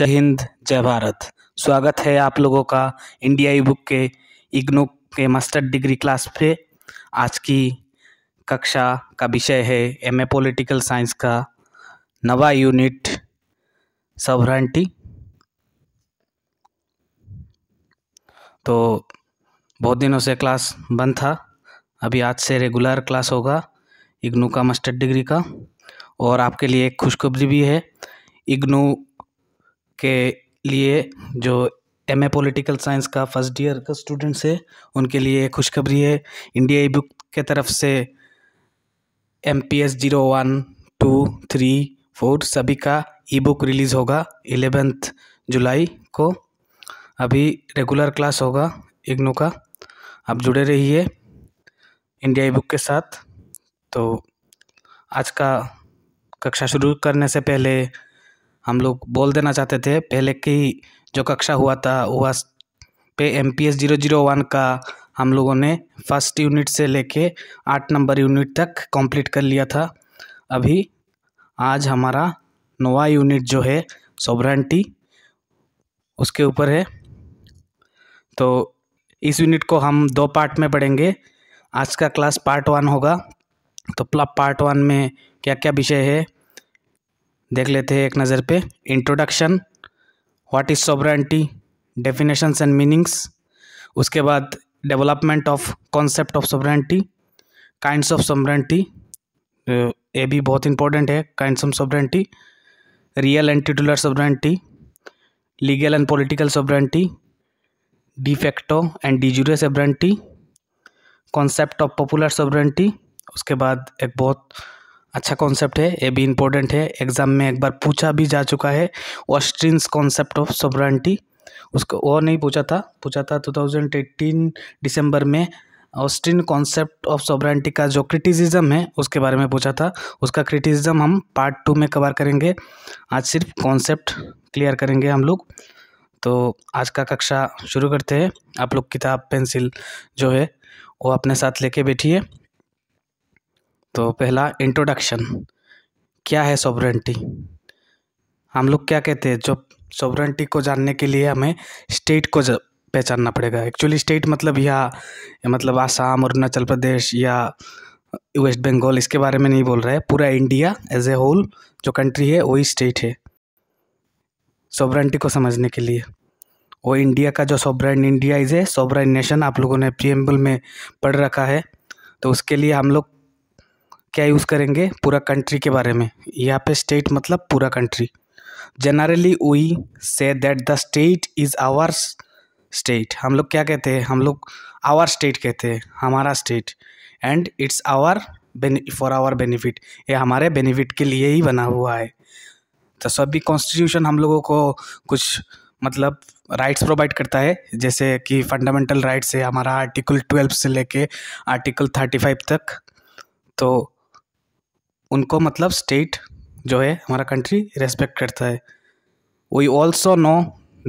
जय हिंद जय भारत स्वागत है आप लोगों का इंडिया ई बुक के इग्नू के मास्टर डिग्री क्लास पे आज की कक्षा का विषय है एमए पोलिटिकल साइंस का नवा यूनिट सवरान्टी तो बहुत दिनों से क्लास बंद था अभी आज से रेगुलर क्लास होगा इग्नू का मास्टर डिग्री का और आपके लिए एक खुशखबरी भी है इग्नू के लिए जो एम ए पोलिटिकल साइंस का फर्स्ट ईयर का स्टूडेंट्स है उनके लिए खुशखबरी है इंडिया ई बुक के तरफ से M P S zero one two three four सभी का ई बुक रिलीज़ होगा एलेवेंथ जुलाई को अभी रेगुलर क्लास होगा इग्नू का आप जुड़े रहिए इंडिया ई बुक के साथ तो आज का कक्षा शुरू करने से पहले हम लोग बोल देना चाहते थे पहले की जो कक्षा हुआ था हुआ पे M P S zero zero one का हम लोगों ने फर्स्ट यूनिट से लेके आठ नंबर यूनिट तक कंप्लीट कर लिया था अभी आज हमारा नवा यूनिट जो है सोब्रांटी उसके ऊपर है तो इस यूनिट को हम दो पार्ट में पढ़ेंगे आज का क्लास पार्ट वन होगा तो प्लब पार्ट वन में क्या क्या विषय है देख लेते हैं एक नज़र पे introduction what is sovereignty definitions and meanings उसके बाद development of concept of sovereignty kinds of sovereignty ये भी बहुत इंपॉर्टेंट है kinds of sovereignty real and titular sovereignty legal and political sovereignty de facto and de jure sovereignty concept of popular sovereignty उसके बाद एक बहुत अच्छा कॉन्सेप्ट है ये भी इम्पोर्टेंट है एग्ज़ाम में एक बार पूछा भी जा चुका है ऑस्ट्रिन्स कॉन्सेप्ट ऑफ सोब्रांटी उसको वो नहीं पूछा था पूछा था 2018 दिसंबर में ऑस्ट्रिन कॉन्सेप्ट ऑफ सोब्रांटी का जो क्रिटिसिज्म है उसके बारे में पूछा था उसका क्रिटिसिज्म हम पार्ट टू में कवर करेंगे आज सिर्फ कॉन्सेप्ट क्लियर करेंगे हम लोग तो आज का कक्षा शुरू करते हैं आप लोग किताब पेंसिल जो है वो अपने साथ लेके बैठिए तो पहला इंट्रोडक्शन क्या है सॉबरेंटी हम लोग क्या कहते हैं जो सॉबरेंटी को जानने के लिए हमें स्टेट को पहचानना पड़ेगा एक्चुअली स्टेट मतलब यह मतलब आसाम अरुणाचल प्रदेश या वेस्ट बंगाल इसके बारे में नहीं बोल रहे हैं पूरा इंडिया एज ए होल जो कंट्री है वही स्टेट है सॉबरेंटी को समझने के लिए वो इंडिया का जो sovereign India is a sovereign nation आप लोगों ने पीएमबल में पढ़ रखा है तो उसके लिए हम लोग क्या यूज़ करेंगे पूरा कंट्री के बारे में यहाँ पे स्टेट मतलब पूरा country generally we say that the state is our state हम लोग क्या कहते हैं हम लोग आवर स्टेट कहते हैं हमारा state and it's our for our benefit ये हमारे बेनिफिट के लिए ही बना हुआ है तो सभी कॉन्स्टिट्यूशन हम लोगों को कुछ मतलब राइट्स प्रोवाइड करता है जैसे कि फंडामेंटल राइट्स है हमारा आर्टिकल ट्वेल्व से लेके आर्टिकल थर्टी फाइव तक तो उनको मतलब स्टेट जो है हमारा कंट्री रेस्पेक्ट करता है we also know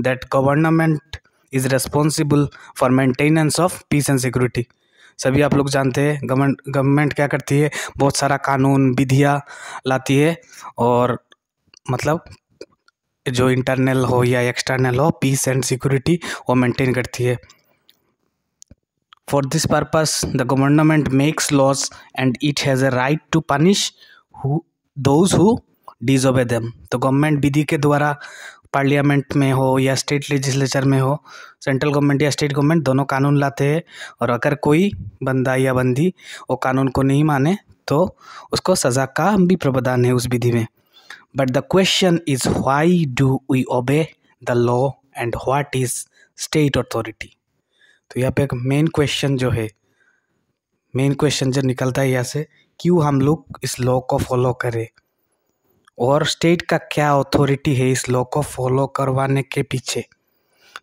that government is responsible for maintenance of peace and security सभी आप लोग जानते हैं गवर्नमेंट गवर्नमेंट क्या करती है बहुत सारा कानून विधियाँ लाती है और मतलब जो इंटरनल हो या एक्सटर्नल हो पीस एंड सिक्योरिटी वो मेंटेन करती है for this purpose the government makes laws and it has a right to punish those who disobey them तो गवर्नमेंट विधि के द्वारा पार्लियामेंट में हो या स्टेट लेजिस्लेचर में हो सेंट्रल गवर्नमेंट या स्टेट गवर्नमेंट दोनों कानून लाते हैं और अगर कोई बंदा या बंदी वो कानून को नहीं माने तो उसको सज़ा का भी प्रावधान है उस विधि में but the question is why do we obey the law and what is state authority तो यहाँ पे एक मेन क्वेश्चन जो है मेन क्वेश्चन जो निकलता है यहाँ से क्यों हम लोग इस लॉ को फॉलो करें और स्टेट का क्या अथॉरिटी है इस लॉ को फॉलो करवाने के पीछे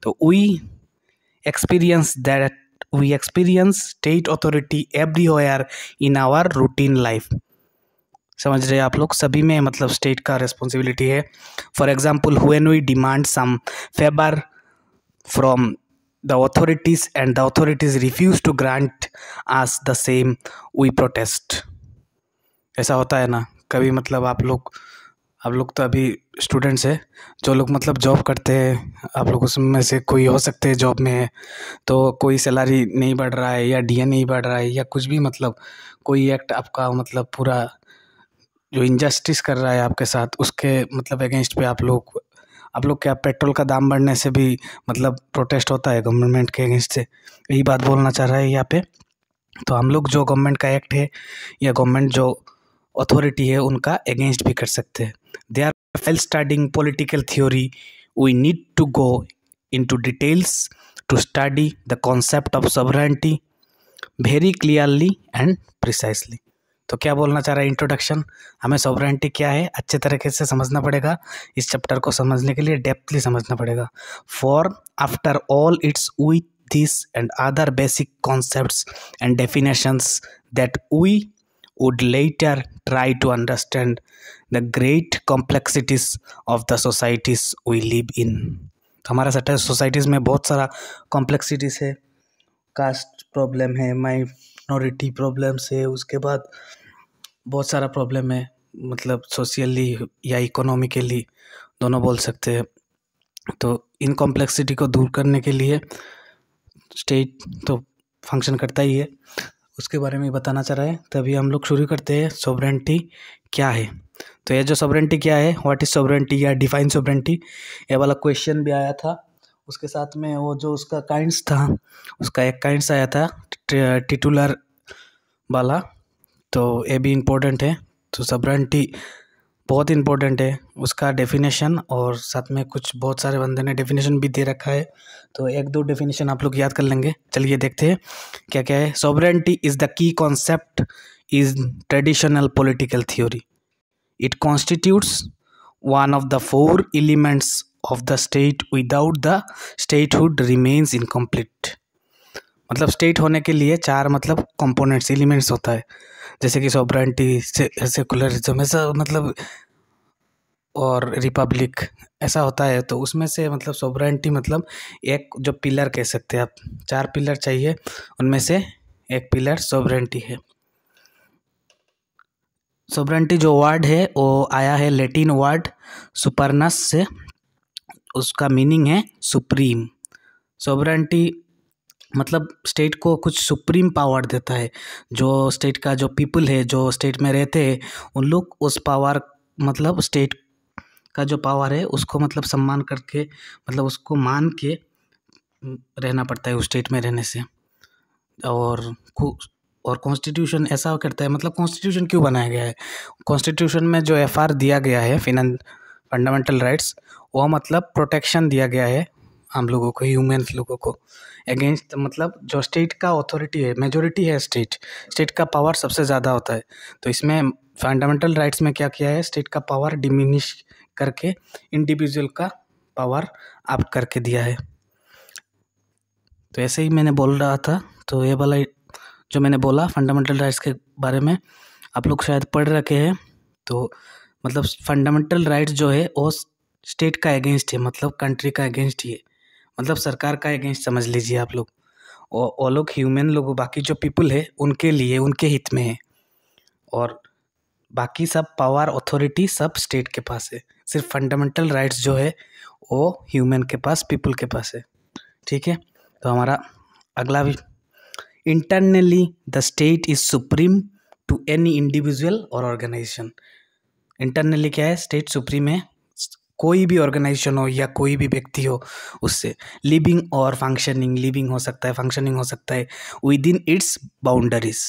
तो we experience that we experience state authority every hour in our routine life समझ रहे आप लोग सभी में मतलब स्टेट का रिस्पॉन्सिबिलिटी है for example when we demand some favour from the authorities and the authorities refuse to grant us the same we protest ऐसा होता है ना कभी मतलब आप लोग आप लोग तो अभी स्टूडेंट्स हैं जो लोग मतलब जॉब करते हैं आप लोग उसमें से कोई हो सकते हैं जॉब में है तो कोई सैलरी नहीं बढ़ रहा है या डी नहीं बढ़ रहा है या कुछ भी मतलब कोई एक्ट आपका मतलब पूरा जो इनजस्टिस कर रहा है आपके साथ उसके मतलब अगेंस्ट पे आप लोग आप लोग क्या पेट्रोल का दाम बढ़ने से भी मतलब प्रोटेस्ट होता है गवर्नमेंट के अगेंस्ट से यही बात बोलना चाह रहा है यहाँ पे तो हम लोग जो गवर्नमेंट का एक्ट है या गवर्नमेंट जो अथॉरिटी है उनका अगेंस्ट भी कर सकते हैं they are fail starting political theory we need to go into details to study the concept of sovereignty very clearly and precisely तो क्या बोलना चाह रहा है इंट्रोडक्शन हमें सॉवरेंटी क्या है अच्छे तरीके से समझना पड़ेगा इस चैप्टर को समझने के लिए डेप्थली समझना पड़ेगा for after all it's with this and other basic concept and definitions that we would later try to understand the great complexities of the societies we live in हमारा सटा सोसाइटीज़ में बहुत सारा कॉम्प्लेक्सिटीज़ है caste problem है minority problems है उसके बाद बहुत सारा प्रॉब्लम है मतलब सोशली या इकोनॉमिकली दोनों बोल सकते हैं तो इन कॉम्प्लेक्सिटी को दूर करने के लिए स्टेट तो फंक्शन करता ही है उसके बारे में बताना चाह रहा है तभी तो हम लोग शुरू करते हैं सोब्रेंटी क्या है तो ये जो सोब्रेंटी क्या है व्हाट इज़ सोब्रेंटी या डिफाइन सोब्रेंटी ये वाला क्वेश्चन भी आया था उसके साथ में वो जो उसका काइंड्स था उसका एक काइंड्स आया था टिटुलर वाला तो ये भी इम्पोर्टेंट है तो सोब्रेंटी बहुत इम्पोर्टेंट है उसका डेफिनेशन और साथ में कुछ बहुत सारे बंदे ने डेफिनेशन भी दे रखा है तो एक दो डेफिनेशन आप लोग याद कर लेंगे चलिए देखते हैं क्या क्या है sovereignty is the key concept is traditional political theory it constitutes one of the four elements of the state without the statehood remains incomplete मतलब स्टेट होने के लिए चार मतलब कंपोनेंट्स एलिमेंट्स होता है जैसे कि सॉबरेंटी से सेकुलरिज्म ऐसा मतलब और रिपब्लिक ऐसा होता है तो उसमें से मतलब सॉबरेंटी मतलब एक जो पिलर कह सकते हैं आप चार पिलर चाहिए उनमें से एक पिलर सॉबरेंटी है सॉबरेंटी जो वर्ड है वो आया है लेटिन वर्ड सुपरनस से उसका मीनिंग है सुप्रीम सॉबरेंटी मतलब स्टेट को कुछ सुप्रीम पावर देता है जो स्टेट का जो पीपल है जो स्टेट में रहते हैं उन लोग उस पावर मतलब स्टेट का जो पावर है उसको मतलब सम्मान करके मतलब उसको मान के रहना पड़ता है उस स्टेट में रहने से और और कॉन्स्टिट्यूशन ऐसा करता है मतलब कॉन्स्टिट्यूशन क्यों बनाया गया है कॉन्स्टिट्यूशन में जो एफ दिया गया है फिनन फंडामेंटल राइट्स वो मतलब प्रोटेक्शन दिया गया है हम लोगों को ह्यूमेंस लोगों को अगेंस्ट मतलब जो स्टेट का अथॉरिटी है मेजोरिटी है स्टेट स्टेट का पावर सबसे ज़्यादा होता है तो इसमें फंडामेंटल राइट्स में क्या किया है स्टेट का पावर डिमिनिश करके इंडिविजुअल का पावर आप करके दिया है तो ऐसे ही मैंने बोल रहा था तो ये वाला जो मैंने बोला फंडामेंटल राइट्स के बारे में आप लोग शायद पढ़ रखे हैं तो मतलब फंडामेंटल राइट्स जो है वो स्टेट का अगेंस्ट है मतलब कंट्री का अगेंस्ट ही है मतलब सरकार का अगेंस्ट समझ लीजिए आप लोग और वो लोग ह्यूमन लोग बाकी जो पीपुल है उनके लिए उनके हित में है और बाकी सब पावर अथॉरिटी सब स्टेट के पास है सिर्फ फंडामेंटल राइट्स जो है वो ह्यूमन के पास पीपल के पास है ठीक है तो हमारा अगला भी internally the state is supreme to any individual or organisation internally क्या है स्टेट सुप्रीम है कोई भी ऑर्गेनाइजेशन हो या कोई भी व्यक्ति हो उससे लिविंग और फंक्शनिंग लिविंग हो सकता है फंक्शनिंग हो सकता है विद इन इट्स बाउंड्रीज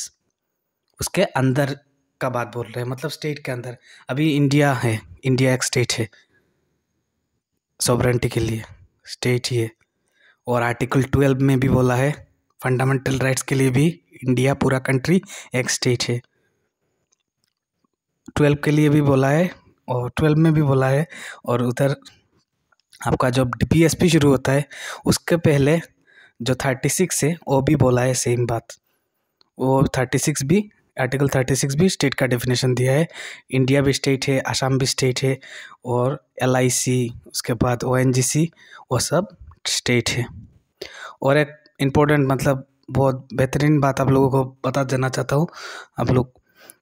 उसके अंदर का बात बोल रहे हैं मतलब स्टेट के अंदर अभी इंडिया है इंडिया एक स्टेट है सॉबरेंटी के लिए स्टेट ही है और आर्टिकल ट्वेल्व में भी बोला है फंडामेंटल राइट्स के लिए भी इंडिया पूरा कंट्री एक स्टेट है ट्वेल्व के लिए भी बोला है और ट्वेल्व में भी बोला है और उधर आपका जब डी एस पी शुरू होता है उसके पहले जो थर्टी सिक्स है वो भी बोला है सेम बात वो थर्टी सिक्स भी आर्टिकल थर्टी सिक्स भी स्टेट का डेफिनेशन दिया है इंडिया भी स्टेट है आसाम भी स्टेट है और एल आई सी उसके बाद ओ एन जी सी वो सब स्टेट है और एक इम्पोर्टेंट मतलब बहुत बेहतरीन बात आप लोगों को बता देना चाहता हूँ आप लोग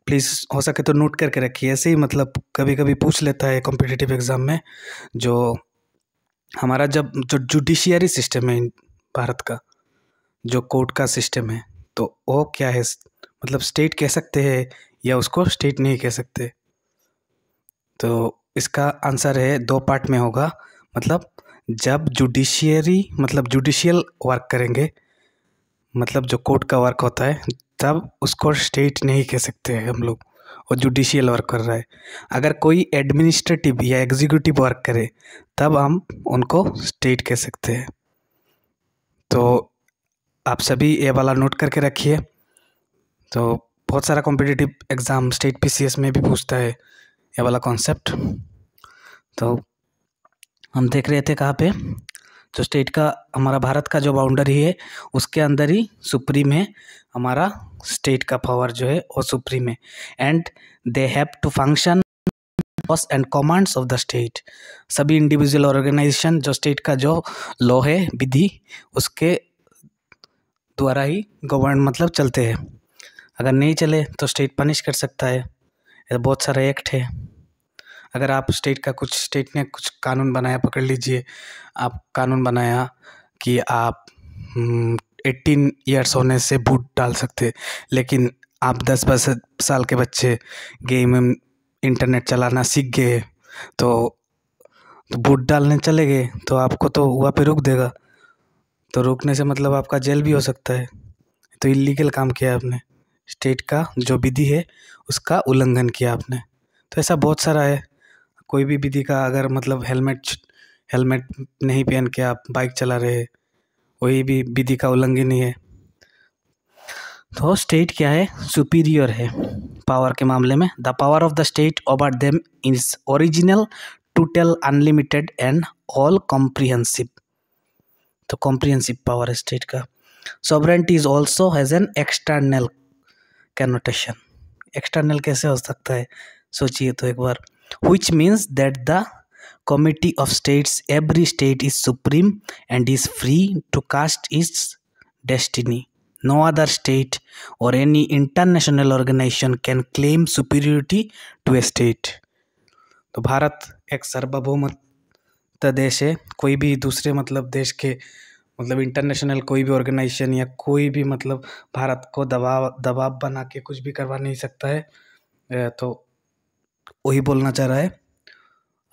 प्लीज़ हो सके तो नोट करके रखिए ऐसे ही मतलब कभी कभी पूछ लेता है कॉम्पिटिटिव एग्ज़ाम में जो हमारा जब जो जुडिशियरी सिस्टम है भारत का जो कोर्ट का सिस्टम है तो वो क्या है मतलब स्टेट कह सकते हैं या उसको स्टेट नहीं कह सकते तो इसका आंसर है दो पार्ट में होगा मतलब जब जुडिशियरी मतलब जुडिशियल वर्क करेंगे मतलब जो कोर्ट का वर्क होता है तब उसको स्टेट नहीं कह सकते हैं हम लोग और जुडिशियल वर्क कर रहा है अगर कोई एडमिनिस्ट्रेटिव या एग्जीक्यूटिव वर्क करे तब हम उनको स्टेट कह सकते हैं तो आप सभी ये वाला नोट करके रखिए तो बहुत सारा कॉम्पिटिटिव एग्ज़ाम स्टेट पी में भी पूछता है ये वाला कॉन्सेप्ट तो हम देख रहे थे कहाँ पे तो स्टेट का हमारा भारत का जो बाउंड्री है उसके अंदर ही सुप्रीम है हमारा स्टेट का पावर जो है वो सुप्रीम है and they have to function laws and commands of the state सभी इंडिविजुअल ऑर्गेनाइजेशन जो स्टेट का जो लॉ है विधि उसके द्वारा ही गवर्न मतलब चलते हैं अगर नहीं चले तो स्टेट पनिश कर सकता है बहुत सारे एक्ट है अगर आप स्टेट का कुछ स्टेट ने कुछ कानून बनाया पकड़ लीजिए आप कानून बनाया कि आप हम्म, एट्टीन ईयर्स होने से बूट डाल सकते लेकिन आप दस बस साल के बच्चे गेम इंटरनेट चलाना सीख गए तो, तो बूट डालने चले गए तो आपको तो वहाँ पे रुक देगा तो रुकने से मतलब आपका जेल भी हो सकता है तो इलीगल काम किया आपने स्टेट का जो विधि है उसका उल्लंघन किया आपने तो ऐसा बहुत सारा है कोई भी विधि का अगर मतलब हेलमेट हेलमेट नहीं पहन के आप बाइक चला रहे वही भी विधि का उल्लंघन ही है तो स्टेट क्या है सुपीरियर है पावर के मामले में the power of the state over them is original total unlimited and all comprehensive तो कॉम्प्रिहेंसिव पावर है स्टेट का sovereignty is also has an external connotation external कैसे हो सकता है सोचिए तो एक बार which means that the comity of states every state is supreme and is free to cast its destiny no other state or any international organisation can claim superiority to A state तो भारत एक सार्वभौमत देश है कोई भी दूसरे मतलब देश के मतलब इंटरनेशनल कोई भी ऑर्गेनाइजेशन या कोई भी मतलब भारत को दबाव दबाव बना के कुछ भी करवा नहीं सकता है तो वही बोलना चाह रहा है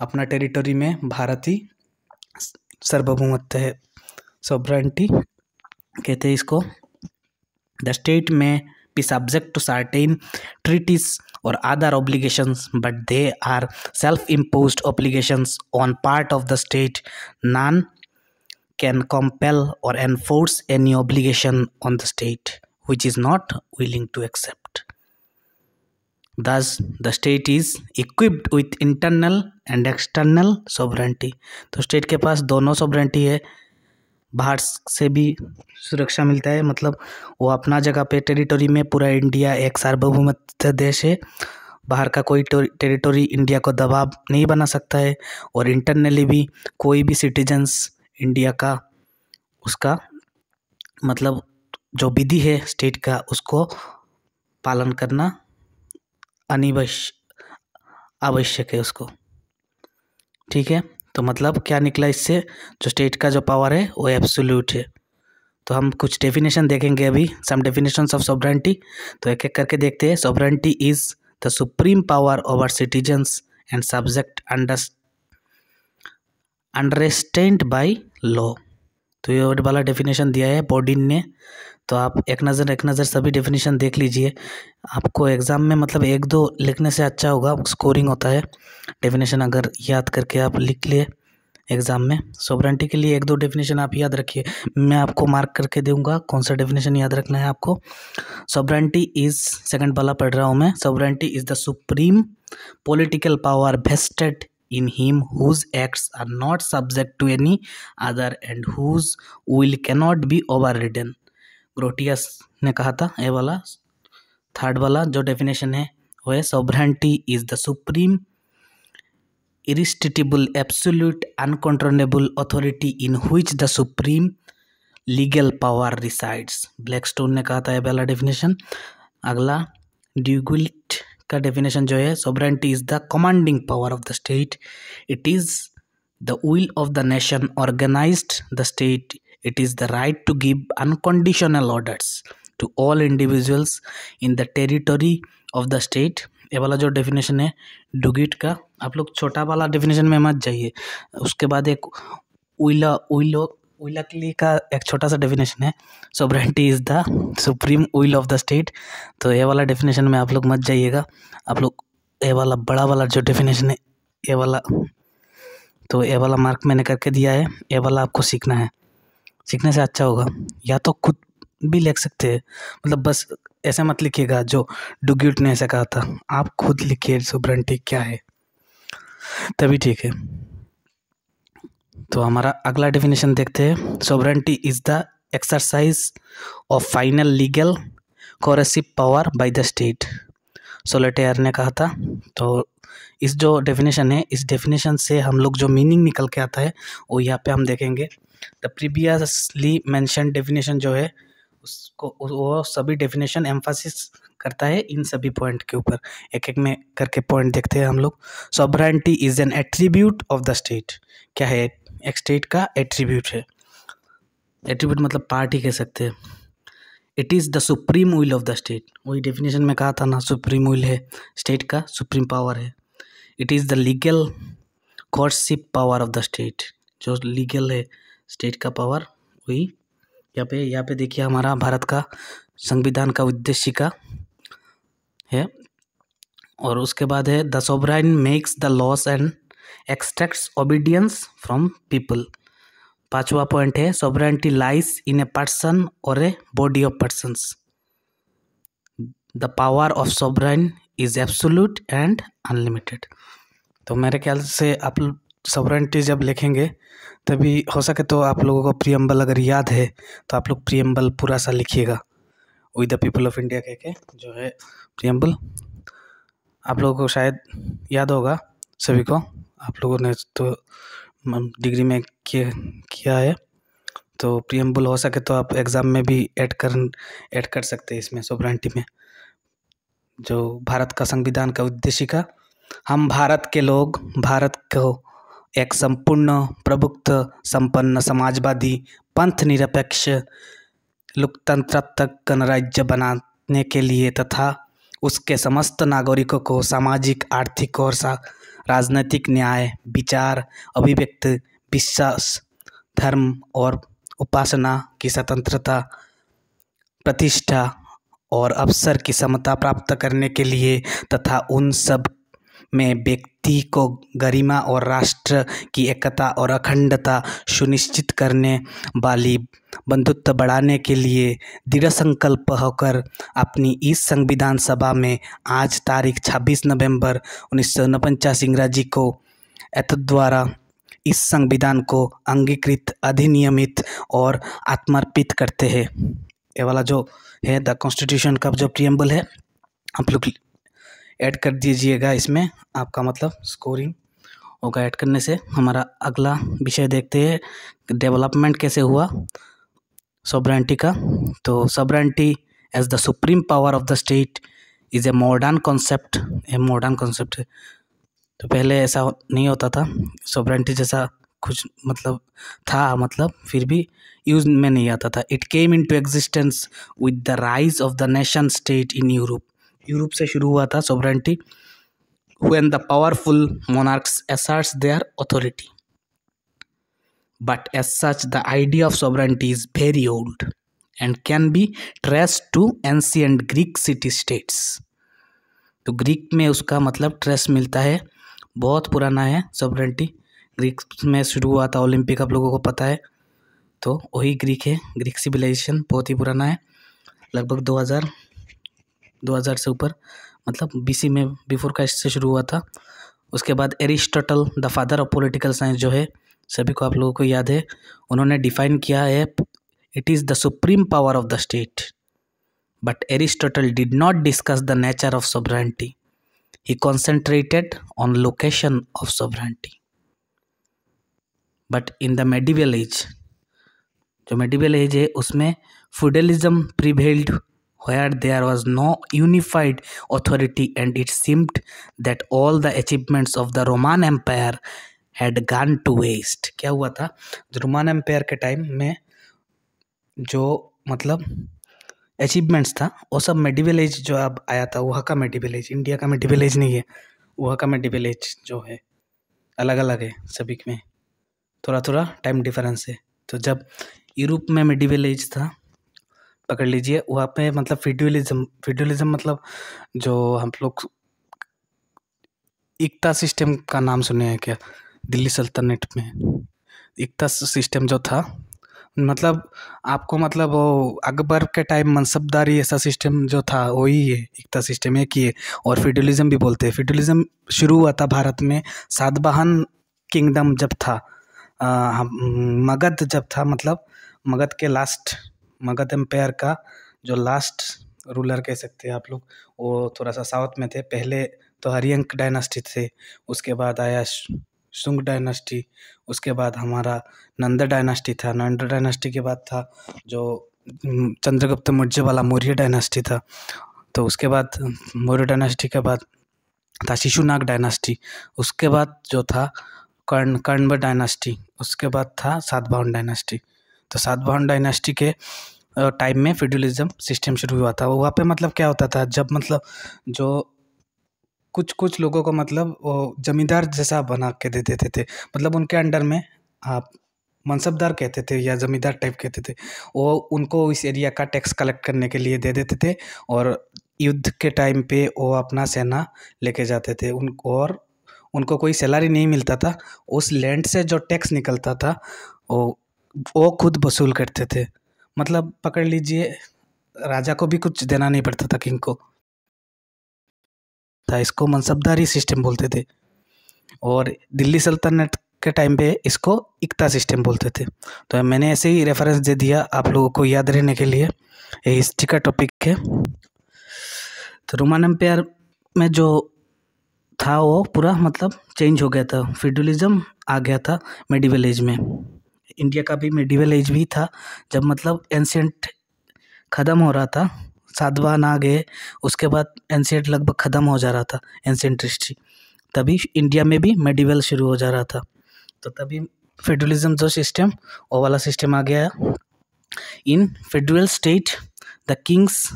अपना टेरिटरी में भारत ही सर्वभूमत है सॉब्रांटी कहते हैं इसको the state may be subject to certain treaties or other obligations but they are self imposed obligation on part of the state none can compel or enforce any obligation on the state which is not willing to accept Thus, the state is equipped with internal and external sovereignty. तो state के पास दोनों sovereignty है बाहर से भी सुरक्षा मिलता है मतलब वो अपना जगह पे टेरिटोरी में पूरा इंडिया एक सार्वभौमत देश है बाहर का कोई टेरिटोरी इंडिया को दबाव नहीं बना सकता है और इंटरनली भी कोई भी सिटीजन्स इंडिया का उसका मतलब जो विधि है स्टेट का उसको पालन करना अनिवश आवश्यक है उसको ठीक है तो मतलब क्या निकला इससे जो स्टेट का जो पावर है वो एब्सोल्यूट है तो हम कुछ डेफिनेशन देखेंगे अभी सम डेफिनेशन ऑफ सॉवरेंटी तो एक एक करके देखते हैं sovereignty is the supreme power over citizens and subject under understand by law तो ये वाला डेफिनेशन दिया है बॉडिन ने तो आप एक नज़र एक नज़र सभी डेफिनेशन देख लीजिए आपको एग्ज़ाम में मतलब एक दो लिखने से अच्छा होगा स्कोरिंग होता है डेफिनेशन अगर याद करके आप लिख लिए एग्ज़ाम में सोवरेंटी के लिए एक दो डेफिनेशन आप याद रखिए मैं आपको मार्क करके दूंगा कौन सा डेफिनेशन याद रखना है आपको सोवरेंटी इज़ सेकंड वाला पढ़ रहा हूँ मैं sovereignty is the supreme political power vested in him whose acts are not subject to any other and whose will cannot be overridden Grotius ने कहा था ये वाला थर्ड वाला जो डेफिनेशन है वो है sovereignty is the supreme irresistible absolute uncontrollable authority in which the supreme legal power resides Blackstone ने कहा था ये वाला डेफिनेशन अगला ड्यूगुल्ट इसका डेफिनेशन जो है sovereignty is the commanding power of the state it is the will of the nation organise the state it is the right to give unconditional orders to all individuals in the territory of the state ये वाला जो definition है डुगिट का आप लोग छोटा वाला definition में मत जाइए उसके बाद एक उइला उइलो विलाकली का एक छोटा सा डेफिनेशन है sovereignty is the supreme will of the state तो ये वाला डेफिनेशन में आप लोग मत जाइएगा आप लोग ये वाला बड़ा वाला जो डेफिनेशन है ये वाला तो ये वाला मार्क मैंने करके दिया है ये वाला आपको सीखना है सीखने से अच्छा होगा या तो खुद भी लिख सकते हैं मतलब बस ऐसे मत लिखिएगा जो डुग्यूट ने ऐसा कहा था आप खुद लिखिए सुब्रंटी क्या है तभी ठीक है तो हमारा अगला डेफिनेशन देखते हैं sovereignty is the exercise of final legal coercive power by the state Soltau ने कहा था तो इस जो डेफिनेशन है इस डेफिनेशन से हम लोग जो मीनिंग निकल के आता है वो यहाँ पे हम देखेंगे द प्रीवियसली मैंशन डेफिनेशन जो है उसको वो सभी डेफिनेशन एम्फासिस करता है इन सभी पॉइंट के ऊपर एक एक में करके पॉइंट देखते हैं हम लोग sovereignty is an attribute of the state क्या है स्टेट का एट्रीब्यूट है एट्रीब्यूट मतलब पार्ट ही कह सकते हैं it is the supreme will of the state वही डेफिनेशन में कहा था ना सुप्रीम विल है स्टेट का सुप्रीम पावर है it is the legal coercive power of the state जो लीगल है स्टेट का पावर वही यहाँ पे यहाँ पे देखिए हमारा भारत का संविधान का उद्देश्य का है और उसके बाद है the sovereign makes the laws and extracts obedience from people पांचवा पॉइंट है sovereignty lies in a person or a body of person the power of sovereign is absolute and unlimited तो मेरे ख्याल से आप सॉबरेंटी जब लिखेंगे तभी हो सके तो आप लोगों को प्रियम्बल अगर याद है तो आप लोग प्रियम्बल पूरा सा लिखिएगा with the people of India कह के जो है प्रियम्बल आप लोगों को शायद याद होगा सभी को आप लोगों ने तो डिग्री में किया है तो प्रियम्बुल हो सके तो आप एग्ज़ाम में भी ऐड कर ऐड कर सकते हैं इसमें सोब्रांटी में जो भारत का संविधान का उद्देश्य का हम भारत के लोग भारत को एक संपूर्ण प्रभुत्व संपन्न समाजवादी पंथ निरपेक्ष तक गणराज्य बनाने के लिए तथा उसके समस्त नागरिकों को सामाजिक आर्थिक और सा राजनीतिक न्याय विचार अभिव्यक्त विश्वास धर्म और उपासना की स्वतंत्रता प्रतिष्ठा और अवसर की समता प्राप्त करने के लिए तथा उन सब में व्यक्ति को गरिमा और राष्ट्र की एकता और अखंडता सुनिश्चित करने वाली बंधुत्व बढ़ाने के लिए दृढ़ संकल्प होकर अपनी इस संविधान सभा में आज तारीख 26 नवंबर उन्नीस सौ इंग्राजी को एत द्वारा इस संविधान को अंगीकृत अधिनियमित और आत्मर्पित करते हैं ये वाला जो है द कॉन्स्टिट्यूशन का जो प्रियम्बल है आप लोग ऐड कर दीजिएगा इसमें आपका मतलब स्कोरिंग होगा ऐड करने से हमारा अगला विषय देखते हैं डेवलपमेंट कैसे हुआ सॉबरेंटी का तो sovereignty as the supreme power of the state is a modern concept a modern concept तो पहले ऐसा नहीं होता था सॉबरेंटी जैसा कुछ मतलब था मतलब फिर भी यूज में नहीं आता था it came into existence with the rise of the nation state in Europe Europe से शुरू हुआ था sovereignty when the powerful monarchs asserts our authority but as such the idea of sovereignty is very old and can be trace to ancient Greek city states तो Greek में उसका मतलब trace मिलता है बहुत पुराना है सोवरेंटी ग्रीक में शुरू हुआ था ओलंपिक आप लोगों को पता है तो वही ग्रीक है ग्रीक सिविलाइजेशन बहुत ही पुराना है लगभग दो हज़ार दो हज़ार से ऊपर मतलब बीसी में बिफोर क्राइस्ट से शुरू हुआ था उसके बाद Aristotle the father of political science जो है सभी को आप लोगों को याद है उन्होंने डिफाइन किया है it is the supreme power of the state but Aristotle did not discuss the nature of sovereignty he concentrated on location of sovereignty but in the medieval age जो मेडिवल एज है उसमें feudalism prevailed where there was no unified authority, and it seemed that all the achievements of the Roman Empire had gone to waste. क्या हुआ था Roman empire के time में जो मतलब अचीवमेंट्स था वो सब मेडिवल एज जो अब आया था वह का मेडिवल एज इंडिया का मेडिवल एज नहीं है वह का मेडिवल एज जो है अलग अलग है सभी में थोड़ा थोड़ा टाइम डिफरेंस है तो जब यूरोप में मेडिवल एज था पकड़ लीजिए वहाँ पे मतलब फेड्यूलिज़्म फेड्यूलिज़्म मतलब जो हम लोग एकता सिस्टम का नाम सुने हैं क्या दिल्ली सल्तनत में एकता सिस्टम जो था मतलब आपको मतलब वो अकबर के टाइम मनसबदारी ऐसा सिस्टम जो था वही है एकता सिस्टम एक ही है और फेडरलिज्म भी बोलते हैं फेडरलिज्म शुरू हुआ था भारत में सातवाहन किंगडम जब था आ, मगध जब था मतलब मगध के लास्ट मगध एम्पायर का जो लास्ट रूलर कह सकते हैं आप लोग वो थोड़ा सा साउथ में थे पहले तो हरियंक डायनास्टी थे उसके बाद आया शुंग डायनास्टी उसके बाद हमारा नंद डायनास्टी था नंद डायनास्टी के बाद था जो चंद्रगुप्त मौर्य वाला मौर्य डायनास्टी था तो उसके बाद मौर्य डायनास्टी के बाद था शिशुनाग डायनास्टी उसके बाद जो था कर्ण कर्णव डायनास्टी उसके बाद था सातभावन डायनास्टी तो सातभावन डायनास्टी के टाइम में फेडरलिज्म सिस्टम शुरू हुआ था वहाँ पे मतलब क्या होता था जब मतलब जो कुछ कुछ लोगों को मतलब वो ज़मींदार जैसा बना के दे देते थे मतलब उनके अंडर में आप मनसबदार कहते थे या ज़मींदार टाइप कहते थे वो उनको इस एरिया का टैक्स कलेक्ट करने के लिए दे देते थे और युद्ध के टाइम पे वो अपना सेना लेके जाते थे उन और उनको कोई सैलरी नहीं मिलता था उस लैंड से जो टैक्स निकलता था वो वो खुद वसूल करते थे मतलब पकड़ लीजिए राजा को भी कुछ देना नहीं पड़ता था किंग को था इसको मनसबदारी सिस्टम बोलते थे और दिल्ली सल्तनत के टाइम पे इसको इकता सिस्टम बोलते थे तो मैंने ऐसे ही रेफरेंस दे दिया आप लोगों को याद रहने के लिए ये हिस्ट्री का टॉपिक है तो रोमान एम्पायर में जो था वो पूरा मतलब चेंज हो गया था फेडरलिज्म आ गया था मेडिवल एज में इंडिया का भी मिडिवल एज भी था जब मतलब एंशेंट ख़त्म हो रहा था साधवान आ गए उसके बाद एंशेंट लगभग ख़त्म हो जा रहा था एंशेंट हिस्ट्री तभी इंडिया में भी मेडिवल शुरू हो जा रहा था तो तभी फेडरलिज्म जो सिस्टम वो वाला सिस्टम आ गया in federal state the kings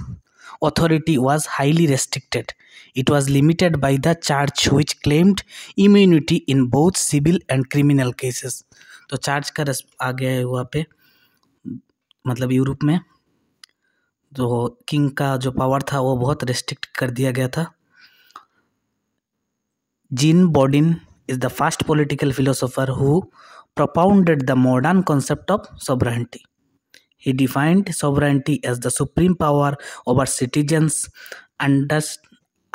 authority was highly restricted it was limited by the church which claimed immunity in both civil and criminal cases तो चार्ज का रस आ गया है वहाँ पे मतलब यूरोप में जो किंग का जो पावर था वो बहुत रिस्ट्रिक्ट कर दिया गया था Jean Bodin is the first political philosopher who propounded the modern concept of sovereignty he defined sovereignty as the supreme power over citizens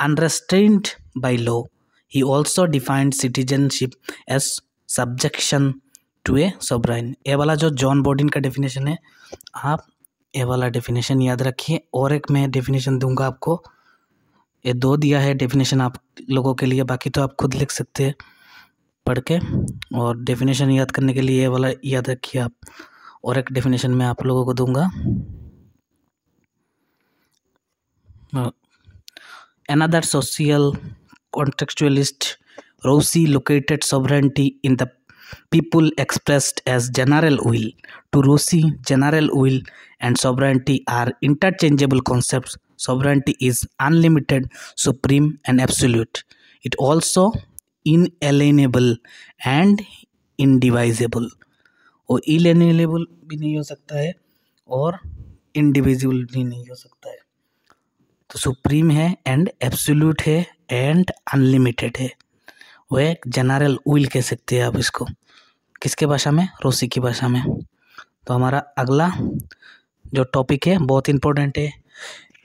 understand by law he also defined citizenship as subjection to a sovereign ए वाला जो John बॉडिन का definition है आप ए वाला definition याद रखिए और एक मैं डेफिनेशन दूंगा आपको ये दो दिया है डेफिनेशन आप लोगों के लिए बाकी तो आप खुद लिख सकते हैं पढ़ के और डेफिनेशन याद करने के लिए ये वाला याद रखिए आप और एक डेफिनेशन मैं आप लोगों को दूंगा another social contractualist Rousseau located sovereignty in the people expressed as general will to rossi general will and sovereignty are interchangeable concepts. Sovereignty is unlimited, supreme, and absolute. It also inalienable and indivisible. और इलेनेबल भी नहीं हो सकता है और individual भी नहीं हो सकता है तो सुप्रीम है एंड एब्सोल्यूट है एंड अनलिमिटेड है वह एक जनरल विल कह सकते हैं आप इसको किसके भाषा में रूसी की भाषा में तो हमारा अगला जो टॉपिक है बहुत इम्पोर्टेंट है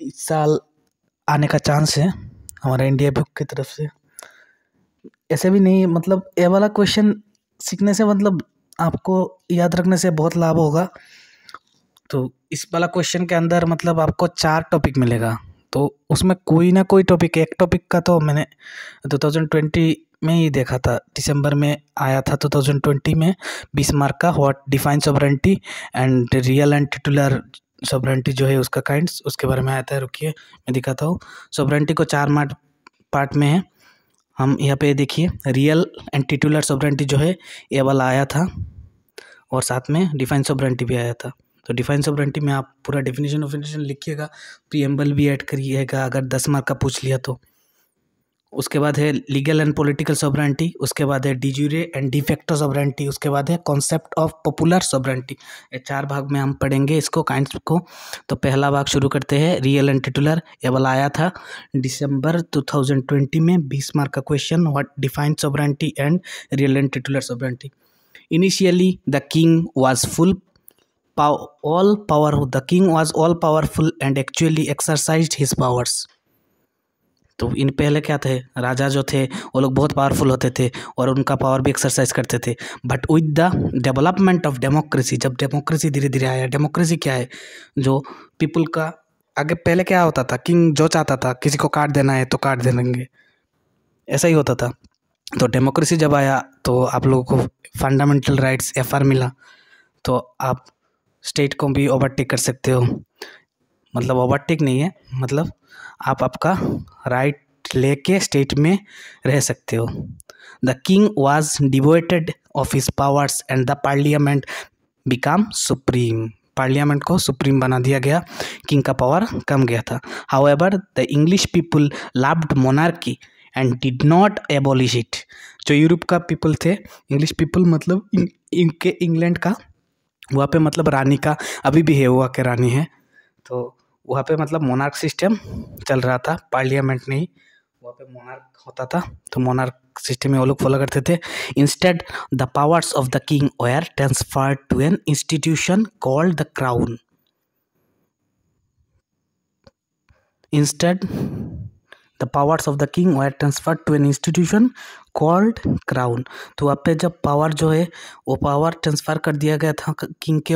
इस साल आने का चांस है हमारा इंडिया बुक की तरफ से ऐसे भी नहीं मतलब ये वाला क्वेश्चन सीखने से मतलब आपको याद रखने से बहुत लाभ होगा तो इस वाला क्वेश्चन के अंदर मतलब आपको चार टॉपिक मिलेगा तो उसमें कोई ना कोई टॉपिक एक टॉपिक का तो मैंने टू थाउजेंड ट्वेंटी में ही देखा था दिसंबर में आया था 2020 में बीस मार्क का what define sovereignty and real and titular sovereignty जो है उसका काइंड उसके बारे में आया था रुकिए मैं दिखाता हूँ सॉबरेंटी को चार मार्ट पार्ट में है हम यहाँ पे देखिए रियल एंड टिटुलर सॉबरेंटी जो है ये वाला आया था और साथ में डिफाइन सॉबरेंटी भी आया था तो डिफाइन सॉबरेंटी में आप पूरा डेफिनेशन ऑफिनेशन लिखिएगा प्रियम्बल भी ऐड करिएगा अगर दस मार्क का पूछ लिया तो उसके बाद है लीगल एंड पॉलिटिकल सॉबरेंटी उसके बाद है डिजूरे एंड डिफेक्टो सॉबरेंटी उसके बाद है कॉन्सेप्ट ऑफ पॉपुलर सॉबरेंटी ये चार भाग में हम पढ़ेंगे इसको काइंड को तो पहला भाग शुरू करते हैं रियल एंड टिटुलर ये वाला आया था दिसंबर 2020 में बीस मार्क का question what define sovereignty and real and titular sovereignty initially the king was full all power the king was all powerful and actually exercise his powers तो इन पहले क्या थे राजा जो थे वो लोग बहुत पावरफुल होते थे और उनका पावर भी एक्सरसाइज करते थे but with the development of democracy जब डेमोक्रेसी धीरे धीरे आया डेमोक्रेसी क्या है जो पीपल का आगे पहले क्या होता था किंग जो चाहता था किसी को काट देना है तो काट दे देंगे ऐसा ही होता था तो डेमोक्रेसी जब आया तो आप लोगों को फंडामेंटल राइट्स एफ मिला तो आप स्टेट को भी ओवरटेक कर सकते हो मतलब ओवरटेक नहीं है मतलब आप आपका राइट लेके स्टेट में रह सकते हो the king was devoted of his powers and the parliament become supreme parliament को सुप्रीम बना दिया गया किंग का पावर कम गया था however the English people loved monarchy and did not abolish it जो यूरोप का पीपल थे इंग्लिश पीपल मतलब इनके इंग्लैंड का वहाँ पे मतलब रानी का अभी भी है वहाँ के रानी है तो वहाँ पे मतलब मोनार्क सिस्टम चल रहा था पार्लियामेंट नहीं वहाँ पे मोनार्क होता था तो मोनार्क सिस्टम में वो लोग फॉलो करते थे instead the powers of the king were transfer to an institution called the crown instead the powers of the king were transfer to an institution called crown तो वहाँ पे जब पावर जो है वो पावर ट्रांसफ़र कर दिया गया था किंग के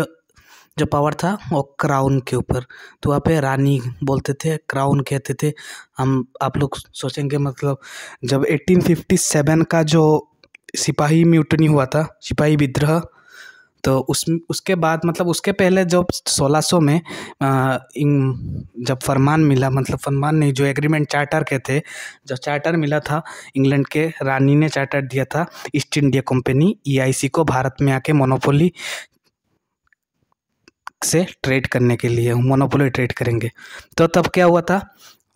जो पावर था वो क्राउन के ऊपर तो वहाँ पे रानी बोलते थे क्राउन कहते थे हम आप लोग सोचेंगे मतलब जब 1857 फिफ्टी सेवन का जो सिपाही म्यूटनी हुआ था सिपाही विद्रोह तो उस उसके बाद मतलब उसके पहले जब 1600 में आ, इन, जब फरमान मिला मतलब फरमान नहीं जो एग्रीमेंट चार्टर के थे जब चार्टर मिला था इंग्लैंड के रानी ने चार्टर दिया था East India Company EIC e को भारत में आके मोनोपोली से ट्रेड करने के लिए मोनोपोली ट्रेड करेंगे तो तब क्या हुआ था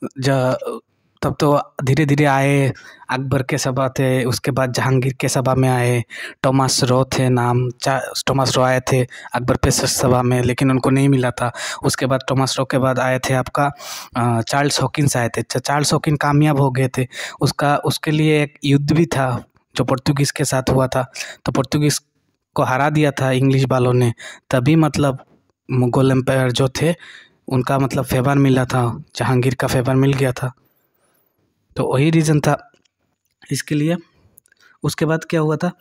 जब तब तो धीरे धीरे आए अकबर के सभा थे उसके बाद जहांगीर के सभा में आए टोमास रो थे नाम टोमास रो आए थे अकबर पे सभा में लेकिन उनको नहीं मिला था उसके बाद टोमास रो के बाद आए थे आपका चार्ल्स हॉकिंस आए थे तो चार्ल्स हॉकिन कामयाब हो गए थे उसका उसके लिए एक युद्ध भी था जो पुर्तगीज के साथ हुआ था तो पोर्तुगीज़ को हरा दिया था इंग्लिश वालों ने तभी मतलब मुग़ल एम्पायर जो थे उनका मतलब फेवर मिला था जहांगीर का फेवर मिल गया था तो वही रीज़न था इसके लिए उसके बाद क्या हुआ था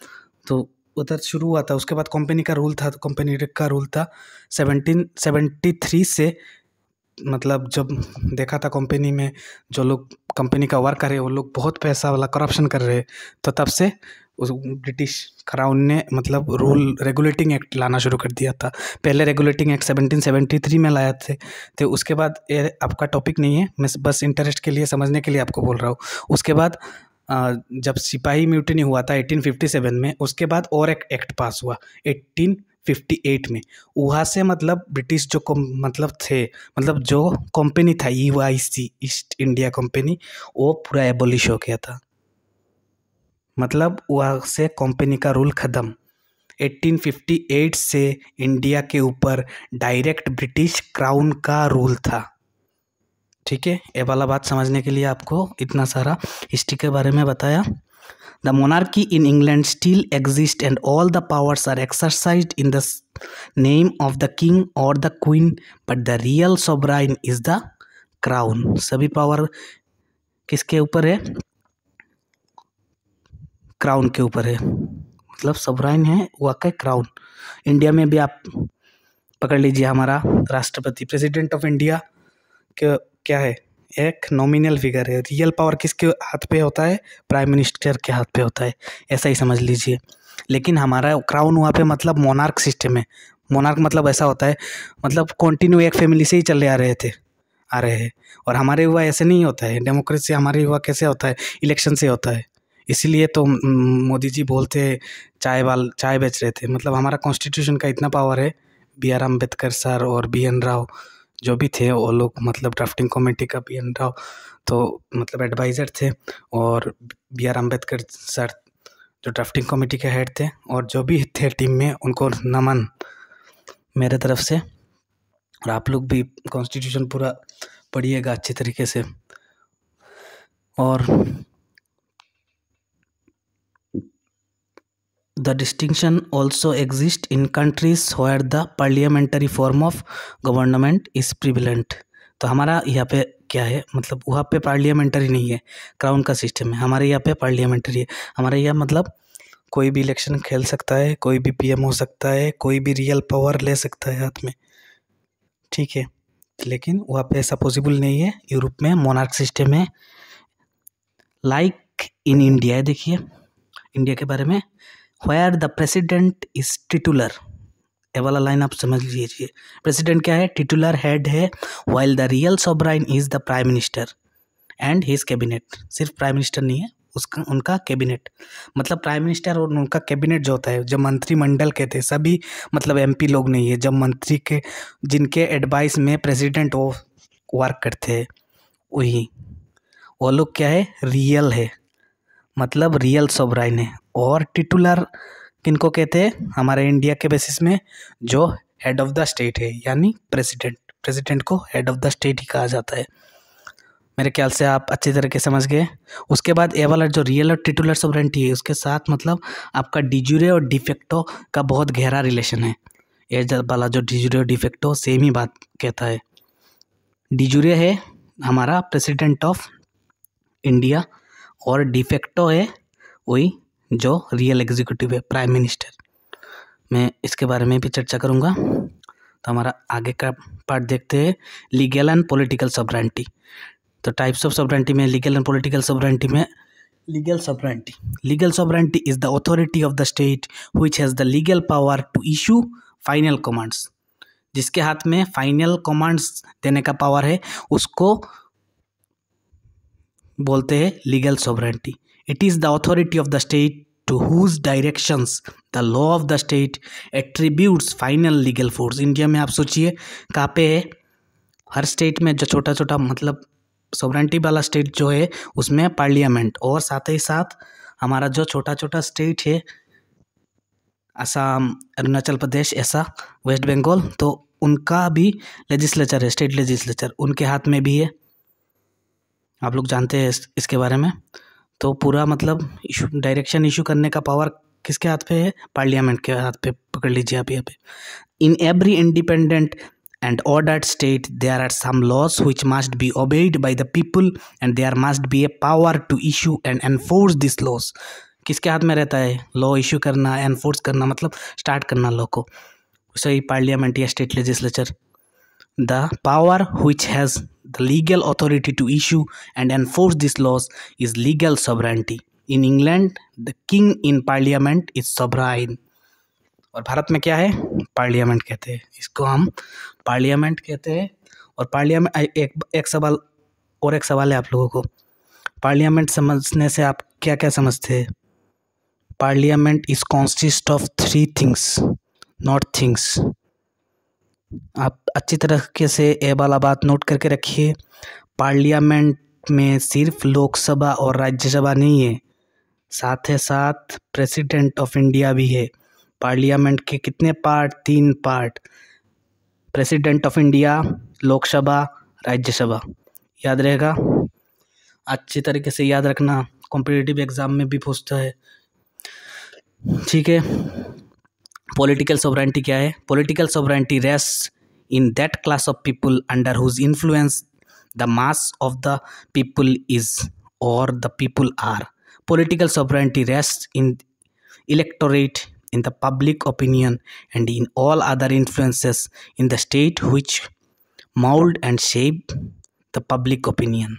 तो उधर शुरू हुआ था उसके बाद कंपनी का रूल था तो कंपनी का रूल था सेवनटीन सेवेंटी थ्री से मतलब जब देखा था कंपनी में जो लोग कंपनी का वर्क कर रहे वो लोग बहुत पैसा वाला करप्शन कर रहे तो तब से उस ब्रिटिश क्राउन ने मतलब रूल रेगुलेटिंग एक्ट लाना शुरू कर दिया था पहले रेगुलेटिंग एक्ट 1773 में लाया थे तो उसके बाद ये आपका टॉपिक नहीं है मैं बस इंटरेस्ट के लिए समझने के लिए आपको बोल रहा हूँ उसके बाद जब सिपाही म्यूटनी हुआ था 1857 में उसके बाद और एक एक्ट पास हुआ 1858 में वहाँ से मतलब ब्रिटिश जो मतलब थे मतलब जो कंपनी था E Y C East India Company वो पूरा एबोलिश हो गया था मतलब वहाँ से कंपनी का रूल ख़त्म 1858 से इंडिया के ऊपर डायरेक्ट ब्रिटिश क्राउन का रूल था ठीक है ये वाला बात समझने के लिए आपको इतना सारा हिस्ट्री के बारे में बताया the monarchy in England still exist and all the powers are exercise in the name of the king or the queen but the real sovereign is the crown सभी पावर किसके ऊपर है क्राउन के ऊपर है मतलब सबराइन है वाकई क्राउन इंडिया में भी आप पकड़ लीजिए हमारा राष्ट्रपति प्रेसिडेंट ऑफ इंडिया के क्या है एक नॉमिनल फिगर है रियल पावर किसके हाथ पे होता है प्राइम मिनिस्टर के हाथ पे होता है ऐसा ही समझ लीजिए लेकिन हमारा क्राउन वहाँ पे मतलब मोनार्क सिस्टम है मोनार्क मतलब ऐसा होता है मतलब कंटिन्यू एक फैमिली से ही चले आ रहे थे आ रहे हैं और हमारे युवा ऐसे नहीं होता है डेमोक्रेसी हमारे युवा कैसे होता है इलेक्शन से होता है इसीलिए तो मोदी जी बोलते चाय वाल चाय बेच रहे थे मतलब हमारा कॉन्स्टिट्यूशन का इतना पावर है बी आर अम्बेडकर सर और बी एन राव जो भी थे वो लोग मतलब ड्राफ्टिंग कमेटी का बी एन राव तो मतलब एडवाइज़र थे और बी आर अम्बेडकर सर जो ड्राफ्टिंग कमेटी के हेड थे और जो भी थे टीम में उनको नमन मेरे तरफ से और आप लोग भी कॉन्स्टिट्यूशन पूरा पढ़िएगा अच्छे तरीके से और The distinction also exists in countries where the parliamentary form of government is prevalent. तो हमारा यहाँ पे क्या है मतलब वहाँ पे पार्लियामेंट्री नहीं है क्राउन का सिस्टम है हमारे यहाँ पे पार्लियामेंट्री है हमारे यहाँ मतलब कोई भी इलेक्शन खेल सकता है कोई भी पीएम हो सकता है कोई भी रियल पावर ले सकता है हाथ में ठीक है लेकिन वहाँ पे ऐसा पॉसिबल नहीं है यूरोप में मोनार्क सिस्टम है लाइक इन इंडिया देखिए इंडिया के बारे में where the president is titular ये वाला लाइन आप समझ लीजिए प्रेसिडेंट क्या है टिटुलर हेड है while the real sovereign is the prime minister and his cabinet सिर्फ प्राइम मिनिस्टर नहीं है उसका उनका कैबिनेट मतलब प्राइम मिनिस्टर और उनका कैबिनेट जो होता है जब मंत्रिमंडल के थे सभी मतलब एमपी लोग नहीं है जब मंत्री के जिनके एडवाइस में प्रेसिडेंट वो वर्क करते हैं वही वो लोग क्या है रियल है मतलब रियल सोवराइन है और टिटुलर किनको कहते हैं हमारे इंडिया के बेसिस में जो हेड ऑफ़ द स्टेट है यानी प्रेसिडेंट प्रेसिडेंट को हेड ऑफ़ द स्टेट ही कहा जाता है मेरे ख्याल से आप अच्छी तरीके समझ गए उसके बाद ए वाला जो रियल और टिटुलर सोवरेंटी है उसके साथ मतलब आपका डिजूरे और डिफेक्टो का बहुत गहरा रिलेशन है ए वाला जो डिजूरे और डिफेक्टो सेम ही बात कहता है डिजूरे है हमारा प्रेसिडेंट ऑफ इंडिया और डिफेक्टो है वही जो रियल एग्जीक्यूटिव है प्राइम मिनिस्टर मैं इसके बारे में भी चर्चा करूँगा तो हमारा आगे का पार्ट देखते हैं लीगल एंड पॉलिटिकल सब्रांटी तो टाइप्स ऑफ सब्रांटी में लीगल एंड पॉलिटिकल सब्रांटी में legal sovereignty legal sovereignty is the authority of the state which has the legal power to issue final commands जिसके हाथ में फाइनल कमांड्स देने का पावर है उसको बोलते हैं legal sovereignty it is the authority of the state to whose directions the law of the state attribute final legal force India में आप सोचिए कहाँ पे है हर स्टेट में जो छोटा छोटा मतलब सोवरेंटी वाला स्टेट जो है उसमें पार्लियामेंट और साथ ही साथ हमारा जो छोटा छोटा स्टेट है असम अरुणाचल प्रदेश ऐसा वेस्ट बंगाल तो उनका भी लेजिस्लेचर है स्टेट लेजिस्लेचर उनके हाथ में भी है आप लोग जानते हैं इस, इसके बारे में तो पूरा मतलब इशू डायरेक्शन इशू करने का पावर किसके हाथ पे है पार्लियामेंट के हाथ पे पकड़ लीजिए आप यहाँ पे in every independent and state they are are some laws which must be obeyed by the people and they are must be a power to issue and enforce this laws किसके हाथ में रहता है लॉ इशू करना enforce करना मतलब start करना law को सही पार्लियामेंट या state legislature the power which has the legal authority to issue and enforce these laws is legal sovereignty in england the king in parliament is sovereign और भारत में क्या है पार्लियामेंट कहते हैं इसको हम पार्लियामेंट कहते हैं और पार्लियामेंट एक एक सवाल और एक सवाल है आप लोगों को पार्लियामेंट समझने से आप क्या क्या समझते हैं parliament is consist of three things not things आप अच्छी तरीके से ए वाला बात नोट करके रखिए पार्लियामेंट में सिर्फ लोकसभा और राज्यसभा नहीं है साथ ही साथ प्रेसिडेंट ऑफ इंडिया भी है पार्लियामेंट के कितने पार्ट तीन part president of India Lok Sabha Rajya Sabha याद रहेगा अच्छी तरीके से याद रखना कॉम्पिटिटिव एग्ज़ाम में भी पूछता है ठीक है पॉलिटिकल सोवरेंटी क्या है political sovereignty rests in that class of people under whose influence the mass of the people is or the people are. Political sovereignty rests in electorate, in the public opinion, and in all other influences in the state which mold and shape the public opinion.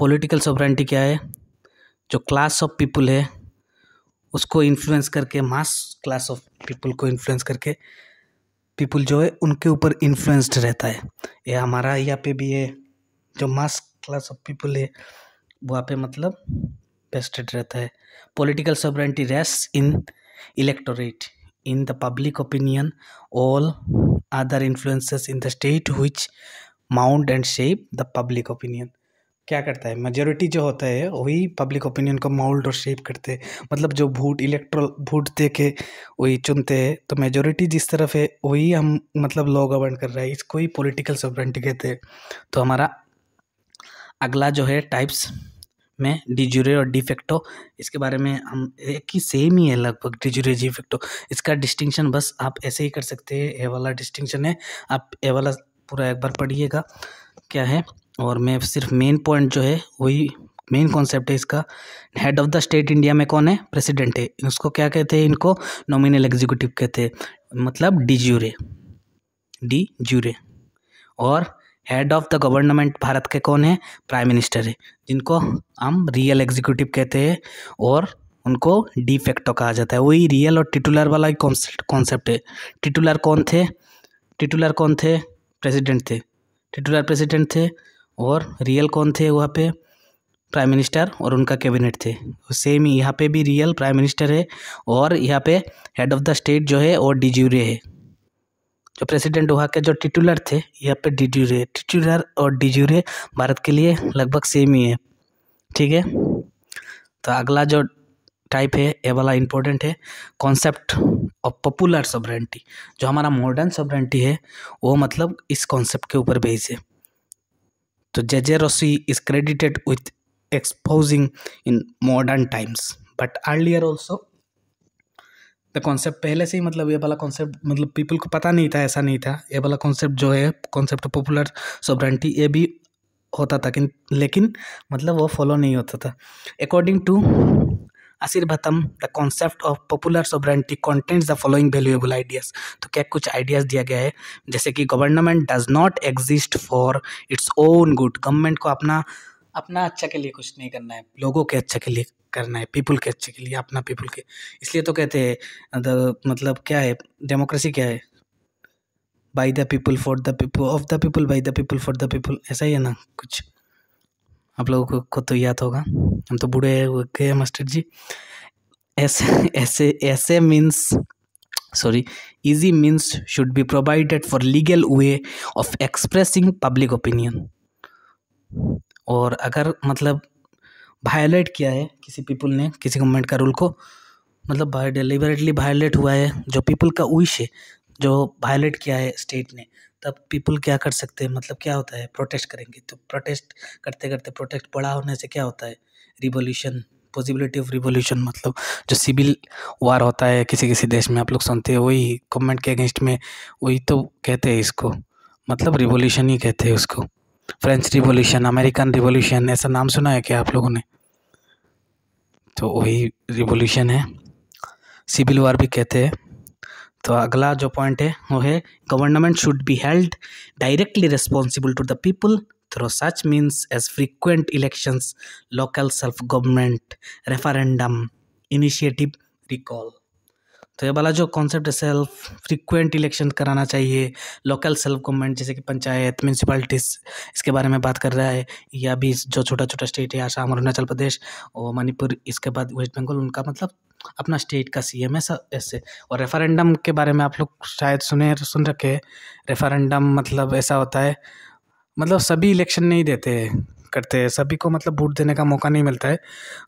political sovereignty kya hai jo class of people hai usko influence karke mass class of people ko influence karke people जो है उनके ऊपर influenced रहता है ये हमारा यहाँ पे भी है जो मास क्लास ऑफ पीपल है वहाँ पे मतलब बेस्टेड रहता है political sovereignty rest in electorate in the public opinion all other influences in the state which mount and shape the public opinion क्या करता है मेजोरिटी जो होता है वही पब्लिक ओपिनियन को मोल्ड और शेप करते हैं मतलब जो वोट इलेक्ट्रल वोट दे के वही चुनते हैं तो मेजोरिटी जिस तरफ है वही हम मतलब लॉ गवर्न कर रहे हैं इसको ही पॉलिटिकल सॉवरेंटी कहते हैं तो हमारा अगला जो है टाइप्स में डिजूरे और डिफेक्टो इसके बारे में हम एक ही सेम ही है लगभग डिजूरे डिफेक्टो इसका डिस्टिंक्शन बस आप ऐसे ही कर सकते हैं ए वाला डिस्टिंक्शन है आप ए वाला पूरा एक बार पढ़िएगा क्या है और मैं सिर्फ मेन पॉइंट जो है वही मेन कॉन्सेप्ट है इसका head of the state India में कौन है प्रेसिडेंट है उसको क्या कहते हैं इनको नॉमिनल एग्जीक्यूटिव कहते हैं मतलब डी जूरे डी जूरे और head of the government Bharat के कौन है प्राइम मिनिस्टर है जिनको हम रियल एग्जीक्यूटिव कहते हैं और उनको डी फैक्टो कहा जाता है वही रियल और टिटुलर वाला कॉन्सेप्ट है टिटुलर कौन थे टिटुलर कौन थे प्रेसिडेंट थे टिटुलर प्रेसिडेंट थे और रियल कौन थे वहाँ पे प्राइम मिनिस्टर और उनका कैबिनेट थे सेम ही यहाँ पे भी रियल प्राइम मिनिस्टर है और यहाँ पे हेड ऑफ द स्टेट जो है और डी है जो प्रेसिडेंट वहाँ के जो टिटुलर थे यहाँ पे डिज्यूरे टिटुलर और डिज्यूरे भारत के लिए लगभग सेम ही है ठीक है तो अगला जो टाइप है ये वाला इम्पोर्टेंट है कॉन्सेप्ट ऑफ पॉपुलर सॉबरेंटी जो हमारा मॉडर्न सॉबरेंटी है वो मतलब इस कॉन्सेप्ट के ऊपर बेस है तो Rousseau is credited with exposing in modern times but earlier also the concept पहले से ही मतलब ये वाला कॉन्सेप्ट मतलब पीपल को पता नहीं था ऐसा नहीं था ये वाला कॉन्सेप्ट जो है कॉन्सेप्ट पॉपुलर सोब्रेंटी ये भी होता था लेकिन मतलब वो फॉलो नहीं होता था according to Asirvatham the concept of popular sovereignty contents the following valuable ideas तो क्या कुछ आइडियाज़ दिया गया है जैसे कि government does not exist for its own good government को अपना अपना अच्छा के लिए कुछ नहीं करना है लोगों के अच्छा के लिए करना है पीपल के अच्छे के लिए अपना पीपल के इसलिए तो कहते हैं द मतलब क्या है डेमोक्रेसी क्या है by the people for the people of the people by the people for the people ऐसा ही है ना कुछ आप लोगों को तो याद होगा हम तो बूढ़े हो गए मास्टर जी ऐसे ऐसे ऐसे means sorry easy means should be provided for legal way of expressing public opinion और अगर मतलब वायलेट किया है किसी पीपल ने किसी गवर्नमेंट का रूल को मतलब डिलिबरेटली वायलेट हुआ है जो पीपल का विश है जो वायलेट किया है स्टेट ने तब पीपल क्या कर सकते हैं मतलब क्या होता है प्रोटेस्ट करेंगे तो प्रोटेस्ट करते करते प्रोटेस्ट बड़ा होने से क्या होता है रिवोल्यूशन पॉसिबिलिटी ऑफ रिवोल्यूशन मतलब जो सिविल वार होता है किसी किसी देश में आप लोग सुनते हैं वही गवर्नमेंट के अगेंस्ट में वही तो कहते हैं इसको मतलब रिवोल्यूशन ही कहते हैं उसको फ्रेंच रिवोल्यूशन अमेरिकन रिवोल्यूशन ऐसा नाम सुना है क्या आप लोगों ने तो वही रिवोल्यूशन है सिविल वार भी कहते हैं तो अगला जो पॉइंट है वो है government should be held directly responsible to the people through such means as frequent elections local self government referendum initiative recall तो ये वाला जो कॉन्सेप्ट है सेल्फ फ्रिक्वेंट इलेक्शन कराना चाहिए लोकल सेल्फ गवर्नमेंट जैसे कि पंचायत म्यूनसिपालिटीज़ इसके बारे में बात कर रहा है या भी जो छोटा छोटा स्टेट है आसाम अरुणाचल प्रदेश और मणिपुर इसके बाद वेस्ट बंगाल उनका मतलब अपना स्टेट का सी एम है ऐसे और रेफरेंडम के बारे में आप लोग शायद सुने सुन रखे रेफरेंडम मतलब ऐसा होता है मतलब सभी इलेक्शन नहीं देते हैं करते हैं सभी को मतलब वोट देने का मौका नहीं मिलता है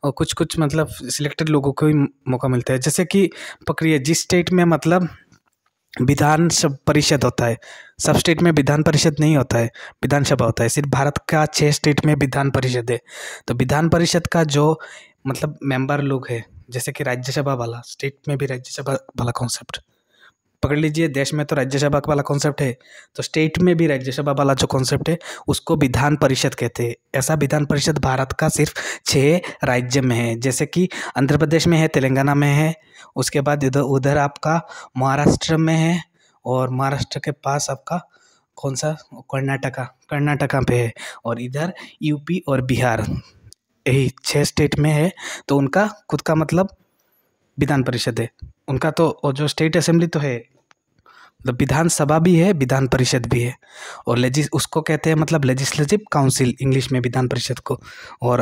और कुछ कुछ मतलब सिलेक्टेड लोगों को ही मौका मिलता है जैसे कि प्रक्रिया जिस स्टेट में मतलब विधान परिषद होता है सब स्टेट में विधान परिषद नहीं होता है विधानसभा होता है सिर्फ भारत का छः स्टेट में विधान परिषद है तो विधान परिषद का जो मतलब मेंबर लोग है जैसे कि राज्यसभा वाला स्टेट में भी राज्यसभा वाला कॉन्सेप्ट पकड़ लीजिए देश में तो राज्यसभा वाला कॉन्सेप्ट है तो स्टेट में भी राज्यसभा वाला जो कॉन्सेप्ट है उसको विधान परिषद कहते हैं ऐसा विधान परिषद भारत का सिर्फ छः राज्य में है जैसे कि आंध्र प्रदेश में है तेलंगाना में है उसके बाद इधर उधर आपका महाराष्ट्र में है और महाराष्ट्र के पास आपका कौन सा कर्नाटका कर्नाटका पे है और इधर यूपी और बिहार यही छः स्टेट में है तो उनका खुद का मतलब विधान परिषद है उनका तो और जो स्टेट असेंबली तो है मतलब विधानसभा भी है विधान परिषद भी है और लेजिस उसको कहते हैं मतलब लेजिस्लेटिव काउंसिल इंग्लिश में विधान परिषद को और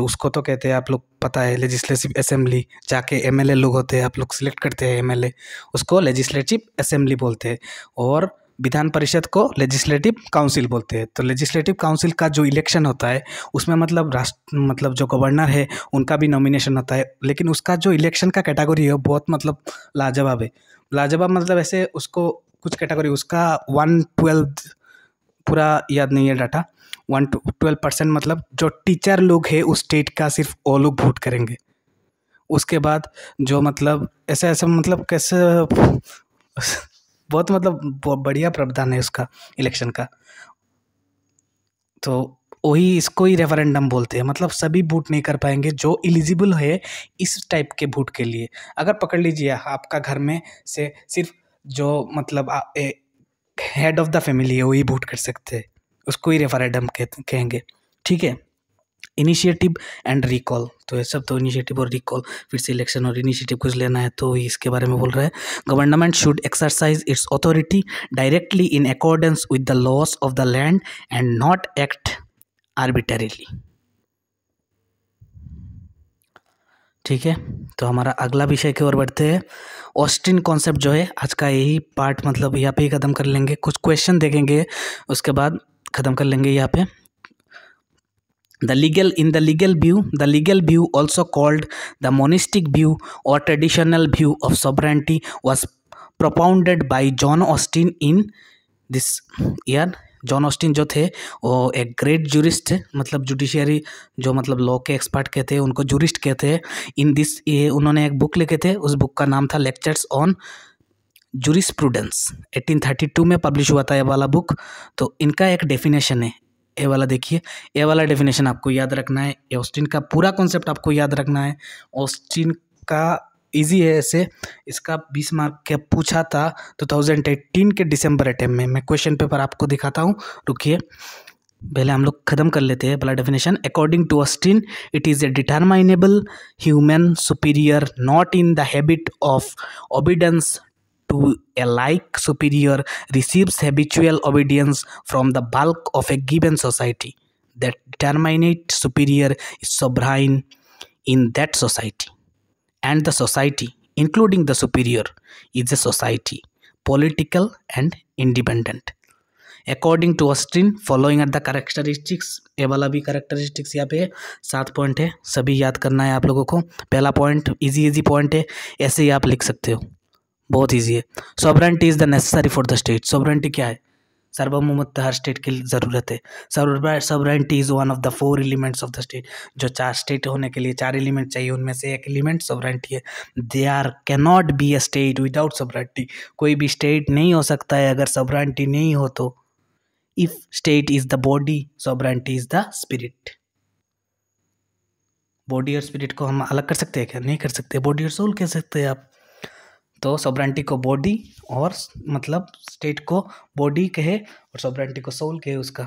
उसको तो कहते हैं आप लोग पता है लेजिस्लेटिव असेंबली जाके एमएलए लोग होते हैं आप लोग सिलेक्ट करते हैं एमएलए उसको लेजिस्लेटिव असेंबली बोलते हैं और विधान परिषद को लेजिस्लेटिव काउंसिल बोलते हैं तो लेजिस्लेटिव काउंसिल का जो इलेक्शन होता है उसमें मतलब राष्ट्र मतलब जो गवर्नर है उनका भी नॉमिनेशन होता है लेकिन उसका जो इलेक्शन का कैटेगरी है बहुत मतलब लाजवाब है लाजवाब मतलब ऐसे उसको कुछ कैटेगरी उसका वन ट्वेल्व पूरा याद नहीं है डाटा वन ट्वेल्व परसेंट मतलब जो टीचर लोग है उस स्टेट का सिर्फ वो लोग वोट करेंगे उसके बाद जो मतलब ऐसे ऐसा मतलब कैसे बहुत मतलब बढ़िया प्रावधान है उसका इलेक्शन का तो वही इसको ही रेफरेंडम बोलते हैं मतलब सभी वोट नहीं कर पाएंगे जो एलिजिबल है इस टाइप के वोट के लिए अगर पकड़ लीजिए आपका घर में से सिर्फ जो मतलब हेड ऑफ द फैमिली है वही वोट कर सकते हैं उसको ही रेफरेंडम कह, कहेंगे ठीक है इनिशिएटिव एंड रिकॉल तो ये सब तो इनिशिएटिव और रिकॉल फिर से इलेक्शन और इनिशिएटिव कुछ लेना है तो इसके बारे में बोल रहा है government should exercise its authority directly in accordance with the laws of the land and not act arbitrarily ठीक है तो हमारा अगला विषय की ओर बढ़ते हैं ऑस्टिन कॉन्सेप्ट जो है आज का यही पार्ट मतलब यहाँ पे ही ख़त्म कर लेंगे कुछ क्वेश्चन देखेंगे उसके बाद ख़त्म कर लेंगे यहाँ पे the legal in the legal view the legal view also called the monistic view or traditional view of sovereignty was propounded by john austin in this year John Austin जो थे वो एक ग्रेट जूरिस्ट थे मतलब judiciary जो मतलब law के expert के थे उनको जूरिस्ट के थे इन दिस ये उन्होंने एक बुक लिखे थे उस बुक का नाम था लेक्चर्स ऑन जूरिस्प्रूडेंस 1832 में पब्लिश हुआ था ये वाला बुक तो इनका एक डेफिनेशन है ए वाला देखिए ए वाला डेफिनेशन आपको याद रखना है ऑस्टिन का पूरा कॉन्सेप्ट आपको याद रखना है ऑस्टिन का इजी है ऐसे इसका 20 मार्क का पूछा था 2018 के डिसम्बर अटैम्प में मैं क्वेश्चन पेपर आपको दिखाता हूँ रुकिए पहले हम लोग ख़त्म कर लेते हैं पहला definition according to Austin it is a determinable human superior not in the habit of obedience to a like superior receives habitual obedience from the bulk of a given society. that determinate superior is sovereign in that society. And the society, including the superior, is a society, political and independent. according to austin following are the characteristics ये वाला भी characteristics यहाँ पे सात point है सभी याद करना है आप लोगों को पहला पॉइंट इजी इजी पॉइंट है ऐसे ही आप लिख सकते हो बहुत ईजी है sovereignty is the necessary for the state sovereignty क्या है सार्वभौमत्व हर स्टेट की ज़रूरत है sovereignty is one of the four elements of the state जो चार स्टेट होने के लिए चार एलिमेंट चाहिए उनमें से एक एलिमेंट सॉबरेंटी है they are cannot be a state without sovereignty कोई भी स्टेट नहीं हो सकता है अगर सॉबरेंटी नहीं हो तो if state is the body sovereignty is the spirit body और स्पिरिट को हम अलग कर सकते हैं क्या नहीं कर सकते बॉडी और सोल कह सकते हैं आप तो सोब्रांटी को बॉडी और मतलब स्टेट को बॉडी कहे और सोब्रांटी को सोल कहे उसका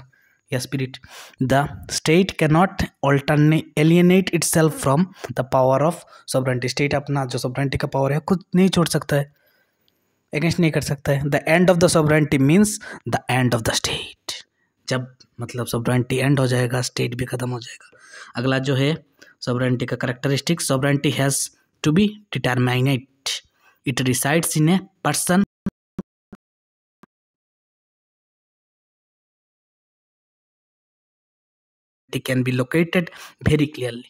या spirit the state can not alternate alienate itself from the power of sovereignty state अपना जो सॉबरेंटी का पावर है खुद नहीं छोड़ सकता है अगेंस्ट नहीं कर सकता है the end of the sovereignty means the end of the state जब मतलब सोब्रांटी एंड हो जाएगा स्टेट भी खत्म हो जाएगा अगला जो है सोब्रांटी का characteristic sovereignty has to be determinate it resides in a person it can be located very clearly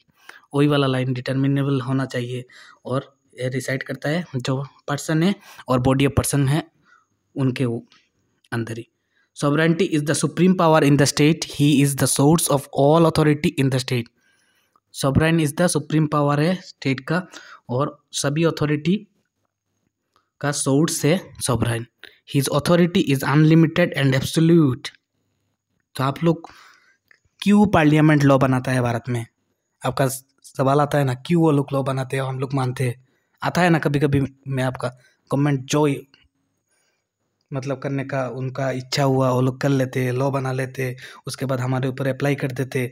वही वाला लाइन डिटर्मिनेबल होना चाहिए और ये रिसाइड करता है जो पर्सन है और बॉडी ऑफ पर्सन है उनके वो अंदर ही sovereignty is the supreme power in the state he is the source of all authority in the state sovereign is the supreme power है स्टेट का और सभी अथॉरिटी का सोर्स है sovereign his authority is unlimited and absolute तो आप लोग क्यों पार्लियामेंट लॉ बनाता है भारत में आपका सवाल आता है ना क्यों वो लोग लॉ बनाते हैं हम लोग मानते हैं आता है ना कभी कभी मैं आपका गवर्नमेंट जो मतलब करने का उनका इच्छा हुआ वो लोग कर लेते लॉ बना लेते उसके बाद हमारे ऊपर अप्लाई कर देते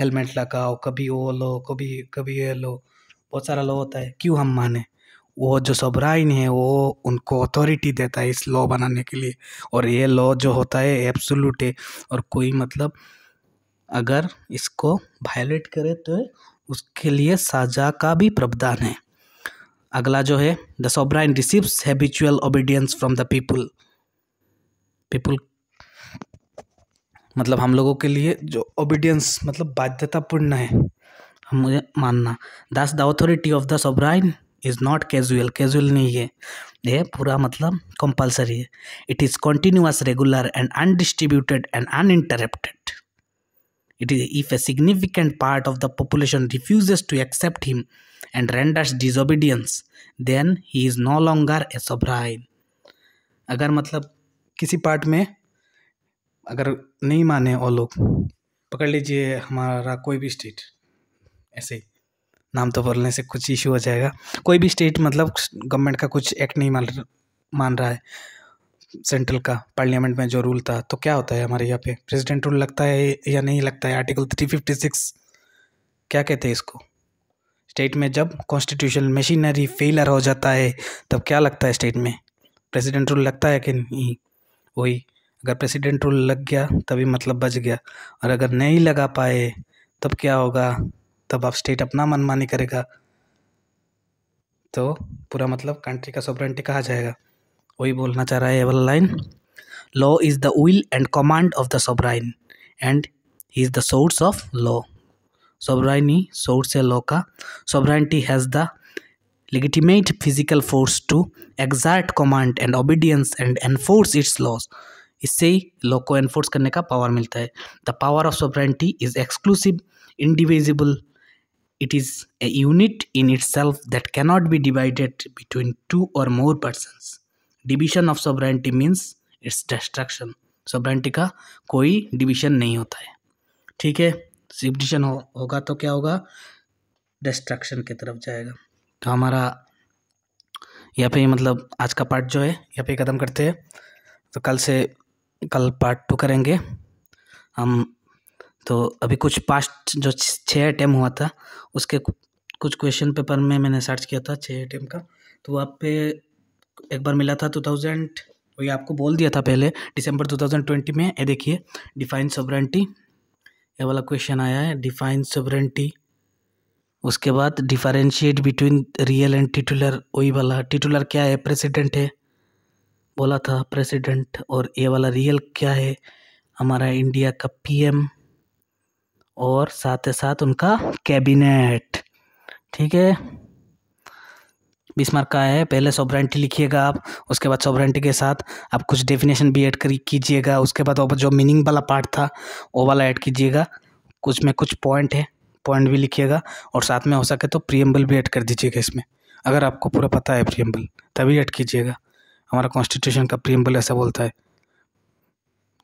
हेलमेट लगाओ कभी वो लो कभी कभी ये लो बहुत सारा लॉ होता है क्यों हम माने वो जो सोबराइन है वो उनको अथॉरिटी देता है इस लॉ बनाने के लिए और ये लॉ जो होता है एब्सोलूट है और कोई मतलब अगर इसको वायलेट करे तो उसके लिए सजा का भी प्रावधान है अगला जो है the sovereign receives habitual obedience from the people people मतलब हम लोगों के लिए जो ओबीडियंस मतलब बाध्यतापूर्ण है हम मुझे मानना thus the authority of the sovereign is not casual casual नहीं है ये पूरा मतलब कंपलसरी है it is continuous regular and undistributed and uninterrupted it is if a significant part of the population refuses to accept him and renders disobedience then he is no longer a sovereign अगर मतलब किसी part में अगर नहीं माने और लोग पकड़ लीजिए हमारा कोई भी स्टेट ऐसे ही नाम तो बोलने से कुछ इशू हो जाएगा कोई भी स्टेट मतलब गवर्नमेंट का कुछ एक्ट नहीं मान मान रहा है सेंट्रल का पार्लियामेंट में जो रूल था तो क्या होता है हमारे यहाँ पे प्रेसिडेंट रूल लगता है या नहीं लगता है आर्टिकल थ्री फिफ्टी सिक्स क्या कहते हैं इसको स्टेट में जब कॉन्स्टिट्यूशन मशीनरी फेलर हो जाता है तब क्या लगता है स्टेट में प्रेसिडेंट रूल लगता है कि नहीं वही अगर प्रेसिडेंट रूल लग गया तभी मतलब बच गया और अगर नहीं लगा पाए तब क्या होगा तब आप स्टेट अपना मनमानी करेगा तो पूरा मतलब कंट्री का सॉवरेंटी कहा जाएगा वही बोलना चाह रहा है ये वाला line law is the will and command of the sovereign and he is the source of law sovereign ही सोर्स है लॉ का sovereignty has the legitimate physical force to exact command and obedience and enforce its laws इससे ही law को enforce करने का power मिलता है the power of sovereignty is exclusive indivisible it is a unit in itself that cannot be divided between two or more persons division of sovereignty means its destruction sovereignty का कोई division नहीं होता है ठीक है division हो, होगा तो क्या होगा डिस्ट्रक्शन की तरफ जाएगा तो हमारा यहाँ पे मतलब आज का पार्ट जो है यहाँ पे ख़त्म करते हैं तो कल से कल पार्ट टू करेंगे हम तो अभी कुछ पास्ट जो छः अटैम्प हुआ था उसके कुछ क्वेश्चन पेपर में मैंने सर्च किया था छः अटैम्प का तो वहाँ पे एक बार मिला था टू थाउजेंड वही आपको बोल दिया था पहले दिसंबर ट्वेंटी में ये देखिए डिफाइन सबरेंटी ये वाला क्वेश्चन आया है डिफाइन सबरेंटी उसके बाद differentiate between real and titular वही वाला टिटुलर क्या है प्रेसिडेंट है बोला था प्रेसिडेंट और ये वाला रियल क्या है हमारा इंडिया का पीएम और साथ ही साथ उनका कैबिनेट ठीक है बीस मार्क का है पहले सॉब्रेंटी लिखिएगा आप उसके बाद सॉबरेंटी के साथ आप कुछ डेफिनेशन भी ऐड कर कीजिएगा उसके बाद और जो मीनिंग वाला पार्ट था वो वाला ऐड कीजिएगा कुछ में कुछ पॉइंट है पॉइंट भी लिखिएगा और साथ में हो सके तो प्रियम्बल भी ऐड कर दीजिएगा इसमें अगर आपको पूरा पता है प्रियम्बल तभी ऐड कीजिएगा हमारा कॉन्स्टिट्यूशन का प्रियम्बल ऐसा बोलता है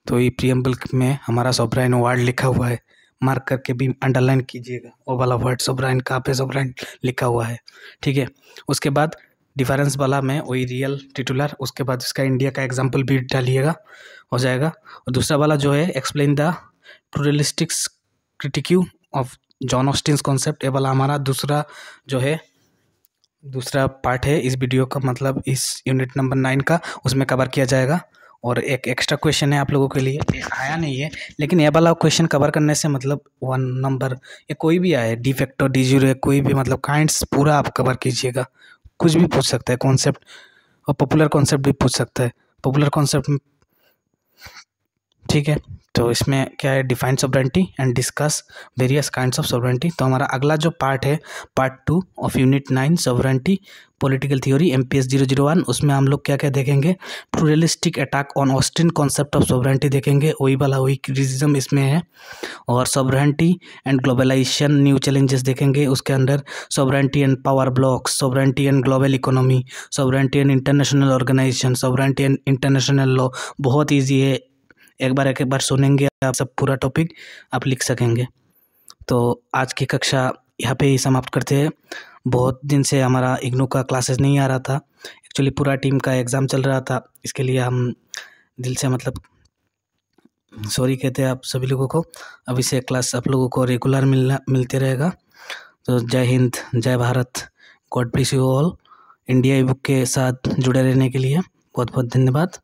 तो ये प्रियम्बल में हमारा सॉबराइन वार्ड लिखा हुआ है मार्क करके भी अंडरलाइन कीजिएगा वो वाला वर्ड सब का काफे सब लिखा हुआ है ठीक है उसके बाद डिफरेंस वाला में वही रियल टिटुलर उसके बाद इसका इंडिया का एग्जाम्पल भी डालिएगा हो जाएगा और दूसरा वाला जो है explain the pluralistics critique of John Austin concept ये वाला हमारा दूसरा जो है दूसरा पार्ट है इस वीडियो का मतलब इस यूनिट नंबर नाइन का उसमें कवर किया जाएगा और एक एक्स्ट्रा क्वेश्चन है आप लोगों के लिए ये आया नहीं है लेकिन ये वाला क्वेश्चन कवर करने से मतलब वन नंबर या कोई भी आए डिफेक्टो डी जीरो कोई भी मतलब काइंड्स पूरा आप कवर कीजिएगा कुछ भी पूछ सकता है कॉन्सेप्ट और पॉपुलर कॉन्सेप्ट भी पूछ सकता है पॉपुलर कॉन्सेप्ट ठीक है तो इसमें क्या है define sovereignty and discuss various kind of sovereignty तो हमारा अगला जो पार्ट है part two of unit nine sovereignty political theory M P S zero zero one उसमें हम लोग क्या क्या देखेंगे pluralistic attack on Austin concept of sovereignty देखेंगे वही वाला वही क्रिटिसिज्म इसमें है और sovereignty and globalization new challenges देखेंगे उसके अंदर sovereignty and power blocs sovereignty and global economy sovereignty and international organisation sovereignty and international law बहुत ईजी है एक बार एक बार सुनेंगे आप सब पूरा टॉपिक आप लिख सकेंगे तो आज की कक्षा यहाँ पे ही समाप्त करते हैं बहुत दिन से हमारा इग्नू का क्लासेस नहीं आ रहा था एक्चुअली पूरा टीम का एग्ज़ाम चल रहा था इसके लिए हम दिल से मतलब सॉरी कहते हैं आप सभी लोगों को अभी से क्लास आप लोगों को रेगुलर मिलना मिलते रहेगा तो Jai Hind Jai Bharat God bless you all India e book के साथ जुड़े रहने के लिए बहुत बहुत धन्यवाद